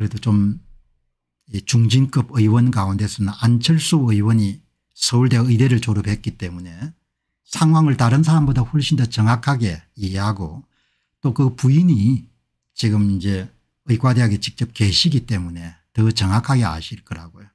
그래도 좀이 중진급 의원 가운데서는 안철수 의원이 서울대 의대를 졸업했기 때문에 상황을 다른 사람보다 훨씬 더 정확하게 이해하고 또 그 부인이 지금 이제 의과대학에 직접 계시기 때문에 더 정확하게 아실 거라고요.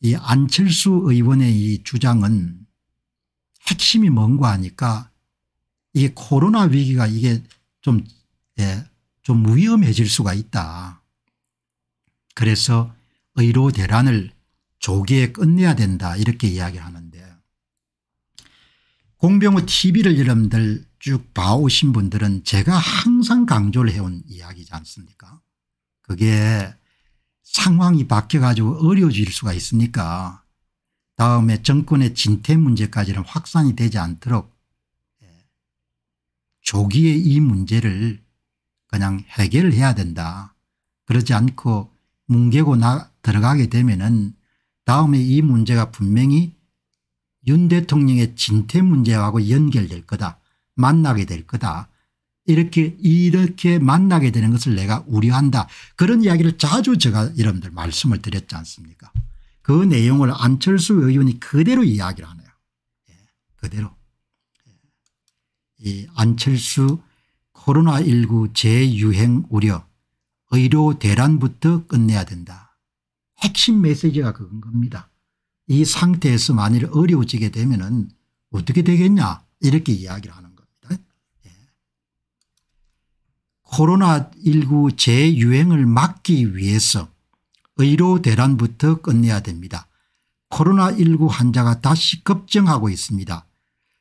이 안철수 의원의 이 주장은 핵심이 뭔가 하니까 이게 코로나 위기가 이게 좀, 예, 좀 위험해질 수가 있다. 그래서 의로 대란을 조기에 끝내야 된다 이렇게 이야기하는데 를 공병호 tv를 여러분들 쭉 봐오신 분들은 제가 항상 강조를 해온 이야기지 않습니까 그게 상황이 바뀌어가지고 어려워질 수가 있으니까 다음에 정권의 진퇴 문제까지는 확산이 되지 않도록 예, 조기에 이 문제를 그냥 해결해야 된다. 그러지 않고 뭉개고 나, 들어가게 되면은 다음에 이 문제가 분명히 윤 대통령의 진퇴 문제하고 연결될 거다. 만나게 될 거다. 이렇게 이렇게 만나게 되는 것을 내가 우려한다. 그런 이야기를 자주 제가 여러분들 말씀을 드렸지 않습니까 그 내용을 안철수 의원이 그대로 이야기를 하네요. 예, 그대로. 예. 이 안철수 코로나19 재유행 우려 의료 대란부터 끝내야 된다. 핵심 메시지가 그건 겁니다. 이 상태에서 만일 어려워지게 되면 어떻게 되겠냐 이렇게 이야기를 하는 겁니다. 예. 코로나19 재유행을 막기 위해서 의료 대란부터 끝내야 됩니다. 코로나19 환자가 다시 급증하고 있습니다.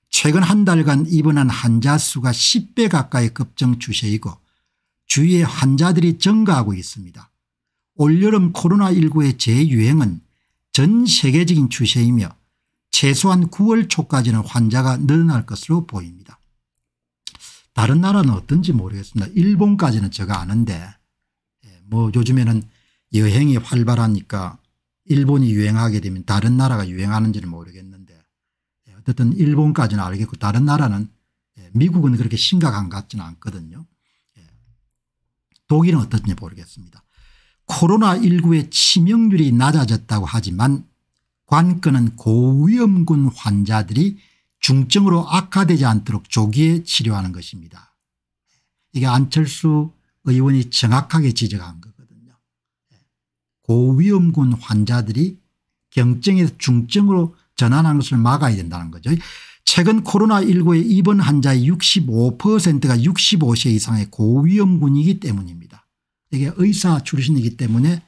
최근 한 달간 입원한 환자 수가 10배 가까이 급증 추세이고 주위의 환자들이 증가하고 있습니다. 올여름 코로나19의 재유행은 전 세계적인 추세이며 최소한 9월 초까지는 환자가 늘어날 것으로 보입니다. 다른 나라는 어떤지 모르겠습니다. 일본까지는 제가 아는데 예, 뭐 요즘에는 여행이 활발하니까 일본이 유행하게 되면 다른 나라가 유행하는지는 모르겠는데 예, 어쨌든 일본까지는 알겠고 다른 나라는 예, 미국은 그렇게 심각한 것 같지는 않거든요. 독일은 어떤지 떻 모르겠습니다. 코로나19의 치명률이 낮아졌다고 하지만 관건은 고위험군 환자들이 중증으로 악화되지 않도록 조기에 치료하는 것입니다. 이게 안철수 의원이 정확하게 지적한 거거든요. 고위험군 환자들이 경증에서 중증으로 전환하는 것을 막아야 된다는 거죠. 최근 코로나1 9에 입원 환자의 65%가 65세 이상의 고위험군이기 때문입니다. 이게 의사 출신이기 때문에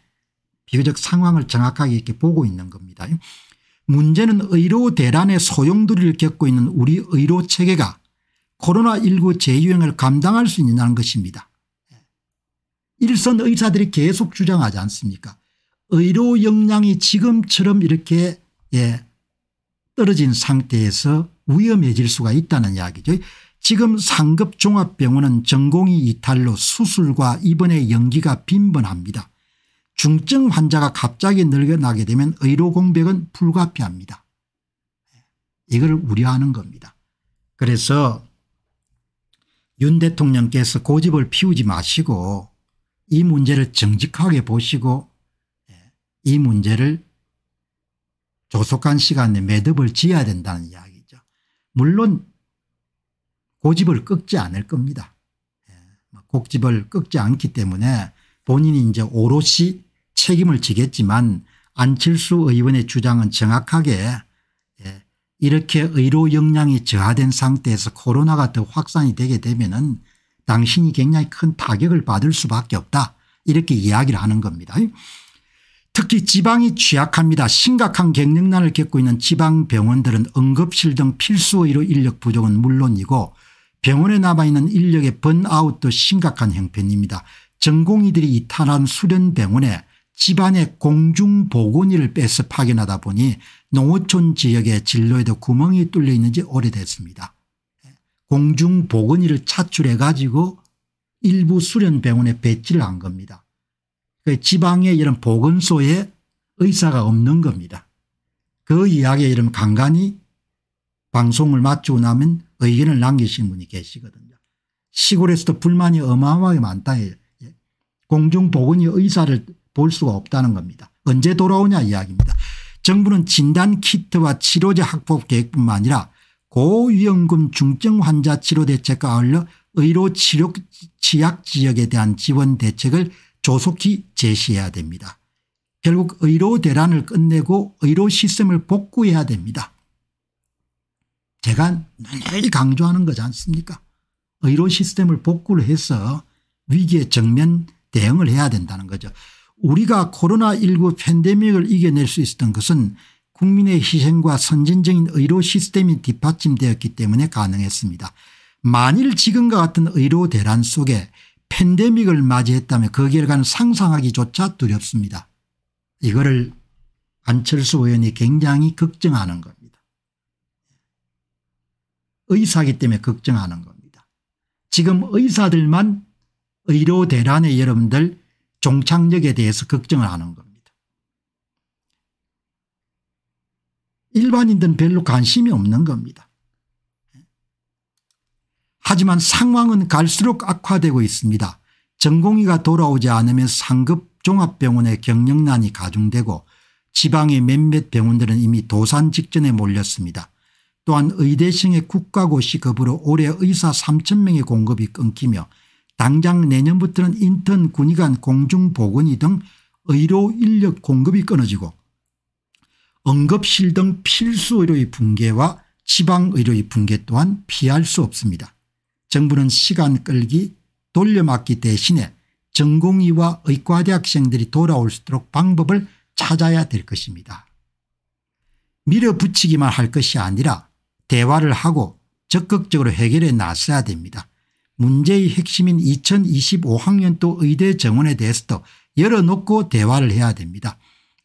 비교적 상황을 정확하게 이렇게 보고 있는 겁니다. 문제는 의료 대란의 소용돌이를 겪고 있는 우리 의료 체계가 코로나19 재유행을 감당할 수있냐는 것입니다. 일선 의사들이 계속 주장하지 않습니까 의료 역량이 지금처럼 이렇게 예, 떨어진 상태에서 위험해질 수가 있다는 이야기죠. 지금 상급종합병원은 전공의 이탈로 수술과 입원의 연기가 빈번합니다. 중증 환자가 갑자기 늘어나게 되면 의료 공백은 불가피합니다. 예, 이걸 우려하는 겁니다. 그래서 윤 대통령께서 고집을 피우지 마시고 이 문제를 정직하게 보시고 예, 이 문제를 조속한 시간에 매듭을 지어야 된다는 이야기 물론 고집을 꺾지 않을 겁니다. 곡집을 예, 뭐 꺾지 않기 때문에 본인이 이제 오롯이 책임을 지겠지만 안칠수 의원의 주장은 정확하게 예, 이렇게 의료 역량이 저하된 상태에서 코로나가 더 확산이 되게 되면 은 당신이 굉장히 큰 타격을 받을 수밖에 없다 이렇게 이야기를 하는 겁니다. 특히 지방이 취약합니다. 심각한 갱년난을 겪고 있는 지방병원들은 응급실 등 필수의료 인력 부족은 물론이고 병원에 남아있는 인력의 번아웃도 심각한 형편입니다. 전공의들이 이탈한 수련병원에 집안의 공중보건의를 뺏어 파견하다 보니 농어촌 지역의 진로에도 구멍이 뚫려 있는 지 오래됐습니다. 공중보건의를 차출해 가지고 일부 수련병원에 배치를 한 겁니다. 그 지방의 이런 보건소에 의사가 없는 겁니다. 그 이야기에 이런 간간히 방송을 마치고 나면 의견을 남기신 분이 계시거든요. 시골에서도 불만이 어마어마하게 많다. 예. 공중보건의 의사를 볼 수가 없다는 겁니다. 언제 돌아오냐 이야기입니다. 정부는 진단키트와 치료제 확보 계획뿐만 아니라 고위험금 중증 환자 치료 대책과 아울러 의료 치료 약 지역에 대한 지원 대책을 조속히 제시해야 됩니다. 결국 의료 대란을 끝내고 의료 시스템을 복구해야 됩니다. 제가 늘 강조하는 거지 않습니까 의료 시스템을 복구를 해서 위기에 정면 대응을 해야 된다는 거죠. 우리가 코로나19 팬데믹을 이겨낼 수 있었던 것은 국민의 희생과 선진적인 의료 시스템이 뒷받침되었기 때문에 가능했습니다. 만일 지금과 같은 의료 대란 속에 팬데믹을 맞이했다면그 결과는 상상하기조차 두렵습니다. 이거를 안철수 의원이 굉장히 걱정하는 겁니다. 의사기 때문에 걱정하는 겁니다. 지금 의사들만 의료 대란의 여러분들 종착역에 대해서 걱정을 하는 겁니다. 일반인들은 별로 관심이 없는 겁니다. 하지만 상황은 갈수록 악화되고 있습니다. 전공의가 돌아오지 않으면 상급 종합병원의 경영난이 가중되고 지방의 몇몇 병원들은 이미 도산 직전에 몰렸습니다. 또한 의대생의 국가고시급으로 올해 의사 3천 명의 공급이 끊기며 당장 내년부터는 인턴 군의관 공중보건의등 의료 인력 공급이 끊어지고 응급실 등 필수 의료의 붕괴와 지방의료의 붕괴 또한 피할 수 없습니다. 정부는 시간 끌기 돌려막기 대신에 전공의와 의과대학생들이 돌아올 수 있도록 방법을 찾아야 될 것입니다. 밀어붙이기만 할 것이 아니라 대화를 하고 적극적으로 해결해 나서야 됩니다. 문제의 핵심인 2025학년도 의대 정원에 대해서도 열어놓고 대화를 해야 됩니다.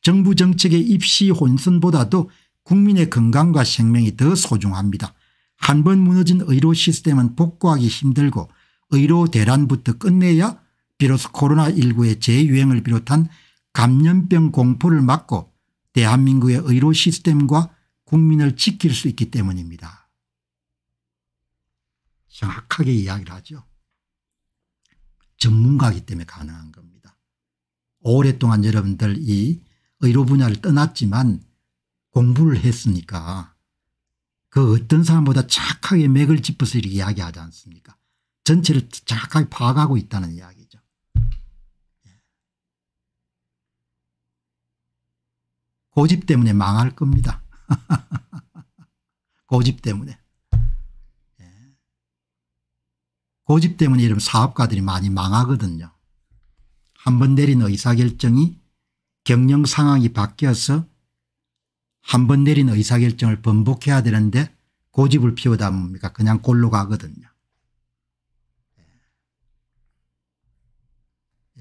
정부 정책의 입시 혼선보다도 국민의 건강과 생명이 더 소중합니다. 한번 무너진 의료 시스템은 복구하기 힘들고 의료 대란부터 끝내야 비로소 코로나19의 재유행을 비롯한 감염병 공포를 막고 대한민국의 의료 시스템과 국민을 지킬 수 있기 때문입니다. 정확하게 이야기를 하죠. 전문가이기 때문에 가능한 겁니다. 오랫동안 여러분들 이 의료 분야를 떠났지만 공부를 했으니까 그 어떤 사람보다 착하게 맥을 짚어서 이렇게 이야기하지 않습니까 전체를 착하게 파악하고 있다는 이야기죠. 예. 고집 때문에 망할 겁니다. 고집 때문에. 예. 고집 때문에 이런 사업가들이 많이 망하거든요. 한 번 내린 의사결정이 경영 상황이 바뀌어서 한번 내린 의사결정을 번복해야 되는데 고집을 피우다 보니까 그냥 골로 가거든요.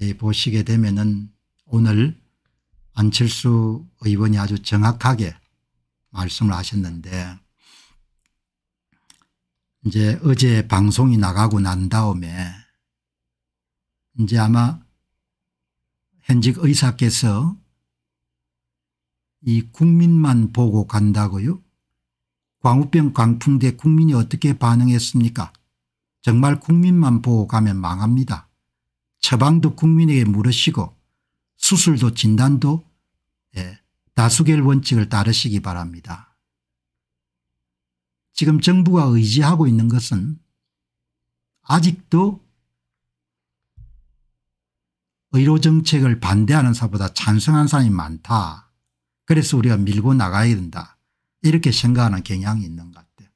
예. 예, 보시게 되면은 오늘 안철수 의원이 아주 정확하게 말씀을 하셨는데 이제 어제 방송이 나가고 난 다음에 이제 아마 현직 의사께서 이 국민만 보고 간다고요? 광우병 광풍대 국민이 어떻게 반응했습니까? 정말 국민만 보고 가면 망합니다. 처방도 국민에게 물으시고 수술도 진단도 예, 다수결 원칙을 따르시기 바랍니다. 지금 정부가 의지하고 있는 것은 아직도 의료정책을 반대하는 사보다 찬성한 사람이 많다. 그래서 우리가 밀고 나가야 된다. 이렇게 생각하는 경향이 있는 것 같아요.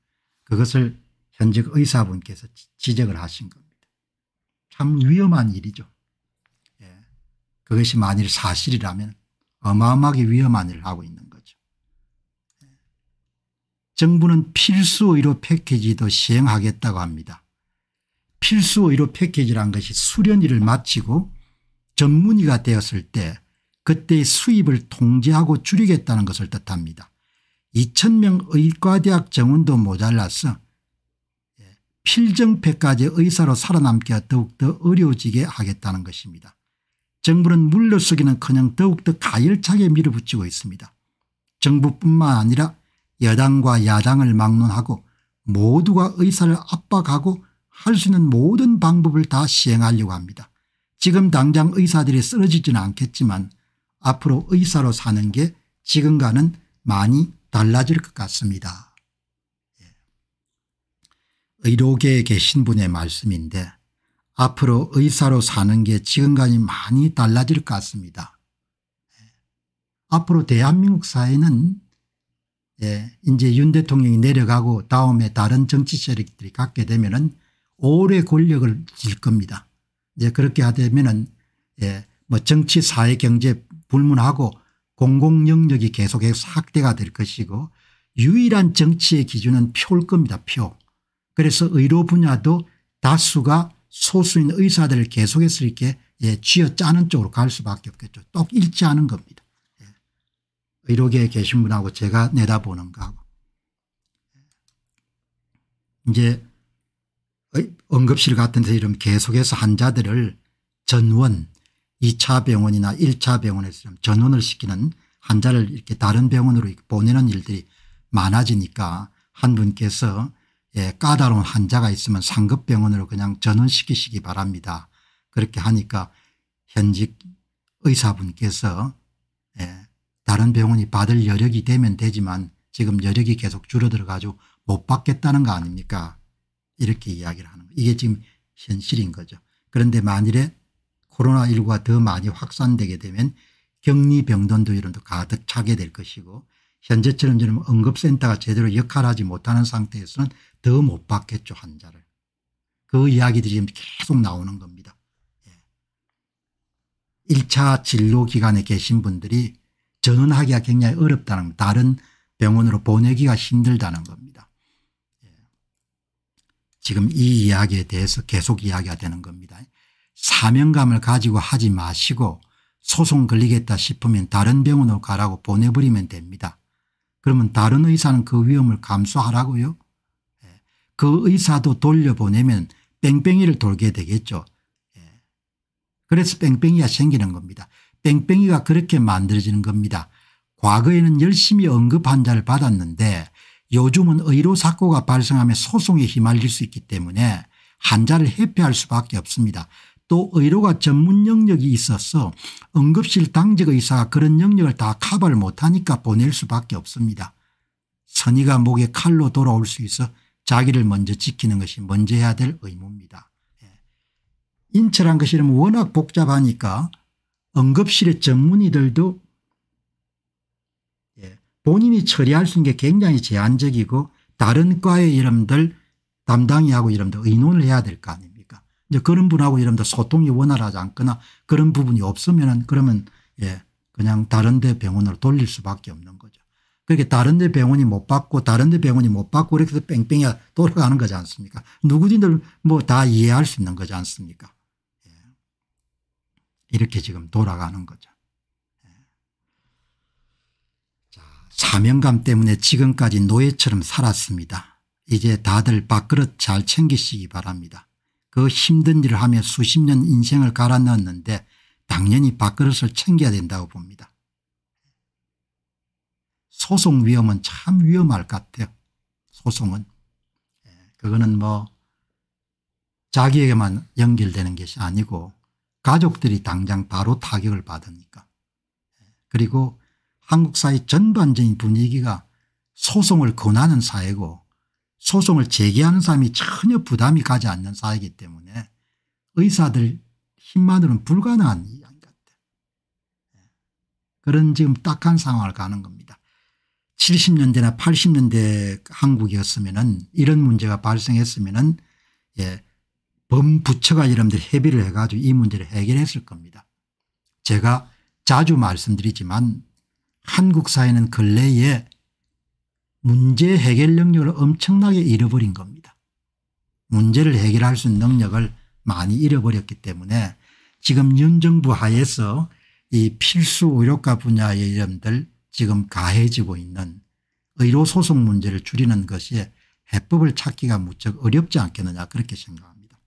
그것을 현직 의사분께서 지적을 하신 겁니다. 참 위험한 일이죠. 예. 그것이 만일 사실이라면 어마어마하게 위험한 일을 하고 있는 거죠. 예. 정부는 필수의료 패키지도 시행하겠다고 합니다. 필수의료 패키지란 것이 수련의를 마치고 전문의가 되었을 때 그때의 수입을 통제하고 줄이겠다는 것을 뜻합니다. 2,000명 의과대학 정원도 모자라서 예, 필정패까지 의사로 살아남기가 더욱더 어려워지게 하겠다는 것입니다. 정부는 물러서기는커녕 더욱더 가열차게 밀어붙이고 있습니다. 정부뿐만 아니라 여당과 야당을 막론하고 모두가 의사를 압박하고 할 수 있는 모든 방법을 다 시행하려고 합니다. 지금 당장 의사들이 쓰러지지는 않겠지만 앞으로 의사로 사는 게 지금과는 많이 달라질 것 같습니다. 예. 의료계에 계신 분의 말씀인데 앞으로 의사로 사는 게 지금과는 많이 달라질 것 같습니다. 예. 앞으로 대한민국 사회는 예, 이제 윤 대통령이 내려가고 다음에 다른 정치 세력들이 갖게 되면은 오래 권력을 질 겁니다. 이제 그렇게 하되면은 예, 뭐 정치, 사회, 경제, 불문하고 공공 영역이 계속해서 확대가 될 것이고 유일한 정치의 기준은 표일 겁니다. 표. 그래서 의료 분야도 다수가 소수인 의사들을 계속해서 이렇게 예, 쥐어짜는 쪽으로 갈 수밖에 없겠죠. 똑 일치하는 겁니다. 예. 의료계에 계신 분하고 제가 내다보는 거하고. 예. 이제 응급실 같은 데 이러면 계속해서 환자들을 전원 2차 병원이나 1차 병원에서 전원을 시키는 환자를 이렇게 다른 병원으로 보내는 일들이 많아지니까 한 분께서 예, 까다로운 환자가 있으면 상급 병원으로 그냥 전원시키시기 바랍니다. 그렇게 하니까 현직 의사분께서 예, 다른 병원이 받을 여력이 되면 되지만 지금 여력이 계속 줄어들어 가지고 못 받겠다는 거 아닙니까 이렇게 이야기를 하는 거예요. 이게 지금 현실인 거죠. 그런데 만일에 코로나19가 더 많이 확산되게 되면 격리 병동도 이런 데 가득 차게 될 것이고 현재처럼 저는 응급센터가 제대로 역할하지 못하는 상태에서는 더 못 받겠죠 환자를. 그 이야기들이 지금 계속 나오는 겁니다. 1차 예. 진료 기관에 계신 분들이 전원하기가 굉장히 어렵다는 다른 병원으로 보내기가 힘들다는 겁니다. 예. 지금 이 이야기에 대해서 계속 이야기가 되는 겁니다. 사명감을 가지고 하지 마시고 소송 걸리겠다 싶으면 다른 병원으로 가라고 보내버리면 됩니다. 그러면 다른 의사는 그 위험을 감수하라고요. 예. 그 의사도 돌려보내면 뺑뺑이를 돌게 되겠죠. 예. 그래서 뺑뺑이가 생기는 겁니다. 뺑뺑이가 그렇게 만들어지는 겁니다. 과거에는 열심히 언급 환자를 받았는데 요즘은 의료 사고가 발생하면 소송에 휘말릴 수 있기 때문에 환자를 회피할 수밖에 없습니다. 또 의료가 전문 영역이 있어서 응급실 당직 의사 가 그런 영역을 다 커버를 못하니까 보낼 수밖에 없습니다. 선의가 목에 칼로 돌아올 수 있어 자기를 먼저 지키는 것이 먼저 해야 될 의무입니다. 예. 인체란 것이 워낙 복잡하니까 응급실의 전문의들도 예, 본인이 처리할 수 있는 게 굉장히 제한적이고 다른 과의 이름들 담당이 하고 이름들 의논을 해야 될 거 아닙니까 이제 그런 분하고 이러면 소통이 원활하지 않거나 그런 부분이 없으면 그러면 예, 그냥 다른 데 병원으로 돌릴 수밖에 없는 거죠. 그렇게 그러니까 다른 데 병원이 못 받고 다른 데 병원이 못 받고 이렇게 해서 뺑뺑이 돌아가는 거지 않습니까? 누구든들 뭐다 이해할 수 있는 거지 않습니까? 예. 이렇게 지금 돌아가는 거죠. 예. 자, 사명감 때문에 지금까지 노예처럼 살았습니다. 이제 다들 밥그릇 잘 챙기시기 바랍니다. 그 힘든 일을 하며 수십 년 인생을 갈아 넣었는데 당연히 밥그릇을 챙겨야 된다고 봅니다. 소송 위험은 참 위험할 것 같아요. 소송은. 예, 그거는 뭐 자기에게만 연결되는 것이 아니고 가족들이 당장 바로 타격을 받으니까. 예, 그리고 한국 사회 전반적인 분위기가 소송을 권하는 사회고 소송을 제기하는 사람이 전혀 부담이 가지 않는 사회이기 때문에 의사들 힘만으로는 불가능한 이야기 같아요. 예. 그런 지금 딱한 상황을 가는 겁니다. 70년대나 80년대 한국이었으면 이런 문제가 발생했으면은 예, 범부처가 여러분들 협의를 해가지고 이 문제를 해결했을 겁니다. 제가 자주 말씀드리지만 한국 사회는 근래에 문제 해결 능력을 엄청나게 잃어버린 겁니다. 문제를 해결할 수 있는 능력을 많이 잃어버렸기 때문에 지금 윤 정부 하에서 이 필수 의료과 분야의 이름들 지금 가해지고 있는 의료 소송 문제를 줄이는 것이 해법을 찾기가 무척 어렵지 않겠느냐 그렇게 생각합니다.